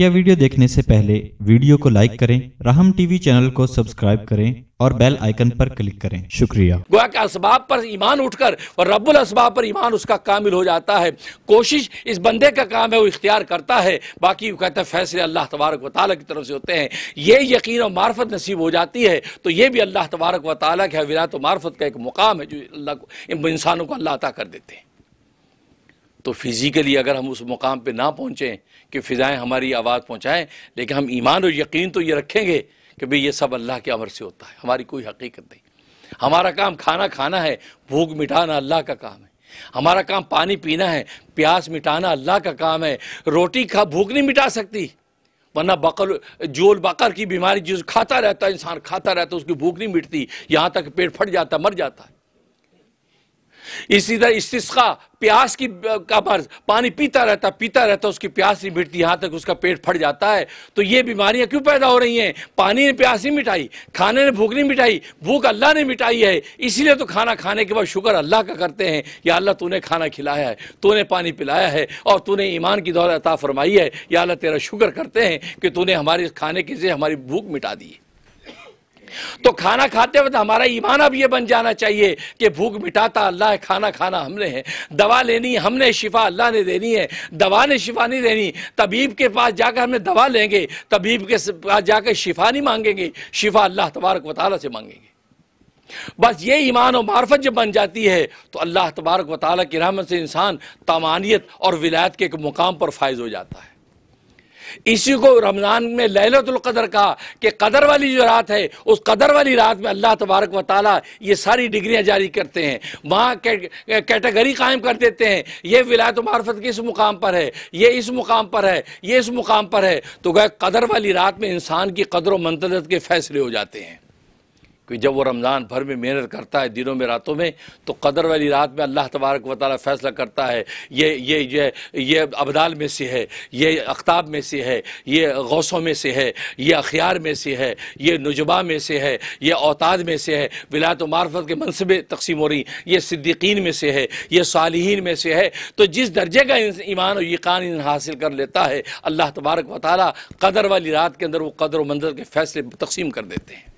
मुख्य वीडियो देखने से पहले वीडियो को लाइक करें राहम टीवी चैनल को सब्सक्राइब करें और बेल आइकन पर क्लिक करें शुक्रिया गोया के इसबाब पर ईमान उठकर और रब्बुल इसबाब पर ईमान उसका कामिल हो जाता है कोशिश इस बंदे का काम है वो इख्तियार करता है बाकी वो कहता है फैसले अल्लाह तबारक व वाली की तरफ से होते हैं ये यकीन और मार्फत नसीब हो जाती है तो ये भी अल्लाह तबारक व वाली के विरात मार्फत का एक मुकाम है जो अल्लाह को इंसानों को अल्लाह अता कर देते हैं तो फिज़िकली अगर हम उस मुकाम पर ना पहुँचें कि फ़िज़ाएँ हमारी आवाज़ पहुँचाएँ लेकिन हम ईमान और यकीन तो ये रखेंगे कि भाई ये सब अल्लाह के अमर से होता है हमारी कोई हकीकत नहीं हमारा काम खाना खाना है भूख मिटाना अल्लाह का काम है हमारा काम पानी पीना है प्यास मिटाना अल्लाह का काम है रोटी खा भूख नहीं मिटा सकती वरना बकर जोल बकर की बीमारी जिस खाता रहता है इंसान खाता रहता है उसकी भूख नहीं मिटती यहाँ तक पेट फट जाता मर जाता है इसी तरह इसका प्यास की का मर्ज पानी पीता रहता पीता रहता उसकी प्यास नहीं मिटती यहाँ तक उसका पेट फट जाता है तो ये बीमारियाँ क्यों पैदा हो रही हैं पानी ने प्यास नहीं मिटाई खाने ने भूख नहीं मिटाई भूख अल्लाह ने मिटाई है इसीलिए तो खाना खाने के बाद शुक्र अल्लाह का करते हैं या अल्लाह तूने खाना खिलाया है तूने पानी पिलाया है और तूने ईमान की दौलत अता फरमाई है या अल्लाह तेरा शुक्र करते हैं कि तूने हमारे खाने की से हमारी भूख मिटा दी है तो खाना खाते वक्त हमारा ईमान अब ये बन जाना चाहिए कि भूख मिटाता अल्लाह है खाना खाना हमने है दवा लेनी है हमने शिफा अल्लाह ने देनी है दवा ने शिफा नहीं देनी तबीब के पास जाकर हमने दवा लेंगे तबीब के पास जाकर शिफा नहीं मांगेंगे शिफा अल्लाह तबारक वाली से मांगेंगे बस ये ईमान और मार्फत जब बन जाती है तो अल्लाह तबारक वाली की रहमत से इंसान तमानियत और विलायत के एक मुकाम पर फायज हो जाता है इसी को रमज़ान में लहलतुल्क़दर का कि कदर वाली जो रात है उस कदर वाली रात में अल्लाह तबारक व ताली ये सारी डिग्रियाँ जारी करते हैं वहाँ कैटेगरी कायम कर देते हैं ये विलायत मार्फत किस मुकाम पर है ये इस मुकाम पर है ये इस मुकाम पर है तो गए कदर वाली रात में इंसान की कदर व मंतजत के फैसले हो जाते हैं कि जब वो रमज़ान भर में मेहनत करता है दिनों में रातों में तो कदर वाली रात में अल्लाह तबारक व फ़ैसला करता है ये ये है ये अबदाल में से है ये अख्ताब में से है ये गौसों में से है ये अखियार में से है ये नजबा में से है ये औताद में से है विलात मार्फत के मनसबे तकसीम हो रही ये सिद्दीकीन में से है ये सालहीन में से है तो जिस दर्जे का ईमान और यकान हासिल कर लेता है अल्लाह तबारक वाली कदर वाली रात के अंदर वो कदर मंजर के फ़ैसले तकसीम कर देते हैं